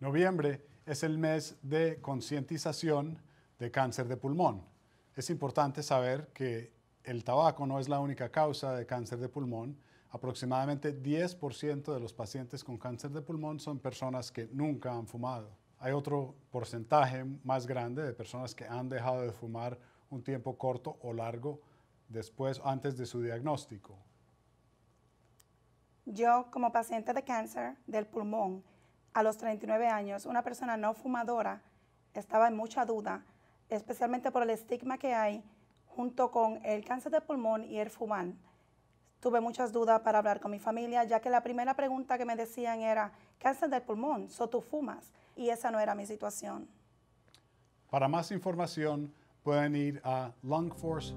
Noviembre es el mes de concientización de cáncer de pulmón. Es importante saber que el tabaco no es la única causa de cáncer de pulmón. Aproximadamente 10% de los pacientes con cáncer de pulmón son personas que nunca han fumado. Hay otro porcentaje más grande de personas que han dejado de fumar un tiempo corto o largo después, antes de su diagnóstico. Yo, como paciente de cáncer del pulmón, a los 39 años, una persona no fumadora estaba en mucha duda, especialmente por el estigma que hay junto con el cáncer de pulmón y el fumar. Tuve muchas dudas para hablar con mi familia, ya que la primera pregunta que me decían era, cáncer del pulmón, ¿so tú fumas? Y esa no era mi situación. Para más información, pueden ir a lungforce.org.